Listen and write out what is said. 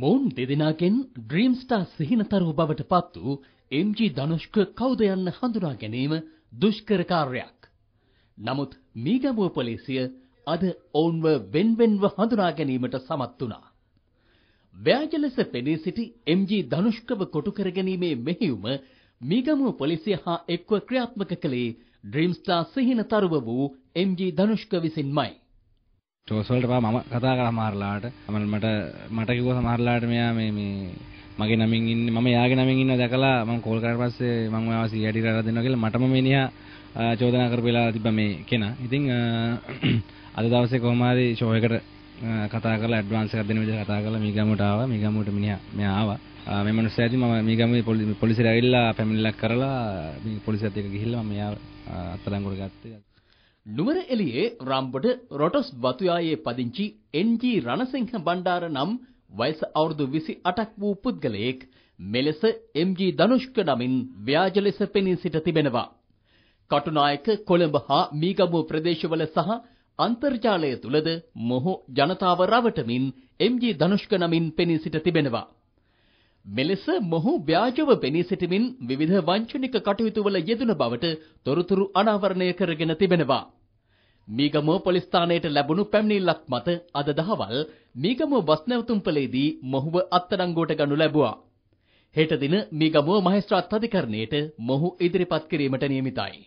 මොවුන් දෙදෙනාගෙන් ඩ්‍රීම්ස්ටා සිහිනතරු බවට පත් වූ MG ධනුෂ්ක කවුද යන්න හඳුනා ගැනීම දුෂ්කර කාර්යයක්. නමුත් මීගමුව පොලිසිය අද ඔවුන්ව වෙන්වෙන්ව හඳුනා ගැනීමට සමත් වුණා. ව්‍යාජ ලෙස පෙනී සිටි MG ධනුෂ්කව කොටු කර ගැනීමේ මෙහෙයුම මීගමුව පොලිසිය හා එක්ව ක්‍රියාත්මක කළේ ඩ්‍රීම්ස්ටා සිහිනතරුව වූ MG ධනුෂ්ක විසින්මයි. ටෝස් වලට පවා මම කතා කරා සමහරලාට මට මට කිව්වා සමහරලාට මෙයා මේ මේ මගේ නමින් ඉන්නේ මම යාගේ නමින් ඉන්නවා දැකලා මම කෝල් කරලා පස්සේ මම ඔයාව සීඩී කරලා දෙනවා කියලා මටම මිනිහා චෝදනා කරපෙලා තිබ්බා මේ කෙනා. ඉතින් අද දවසේ කොහොම හරි ෂෝ එකට කතා කරලා ඇඩ්වාන්ස් එකක් දෙන විදිහට කතා කරලා මීගමුවට ආවා. මීගමුවට මිනිහා මෙයා ආවා. මේ මනුස්සයා ඉතින් මම මීගමුවේ පොලිසියට ඇවිල්ලා පැමිණිල්ලක් කරලා මේ පොලිසියත් එක්ක ගිහිල්ලා මම මෙයා අත්අඩංගුවට ගත්තා. නුවර එළියේ රම්බොඩ රොටොස් බතුයායේ පදිංචි එන්.ජී. රණසිංහ බණ්ඩාර නම් වයස අවුරුදු 28ක් වූ පුද්ගලයෙක් මෙලෙස එම්.ජී. ධනුෂ්ක නමින් ව්‍යාජ ලෙස පෙනී සිට තිබෙනවා. කටුනායක කොළඹ හා මීගමුව ප්‍රදේශවල සහ අන්තර්ජාලය තුලද මොහු ජනතාව රවටමින් එම්.ජී. ධනුෂ්ක නමින් පෙනී සිට තිබෙනවා. මෙලෙස මොහු ව්‍යාජව පෙනී සිටමින් විවිධ වංචනික කටයුතුවල යෙදුන බවට තොරතුරු අනාවරණය කරගෙන තිබෙනවා. මීගමුව පොලිස් ස්ථානයට ලැබුණු පැමිණිල්ලක් මත අද දහවල් මීගමුව බස් නැවතුම්පලේදී මොහුව අත්අඩංගුවට ගනු ලැබුවා. හෙට දින මීගමුව මහේස්ත්‍රාත් අධිකරණයට මොහු ඉදිරිපත් කිරීමට නියමිතයි.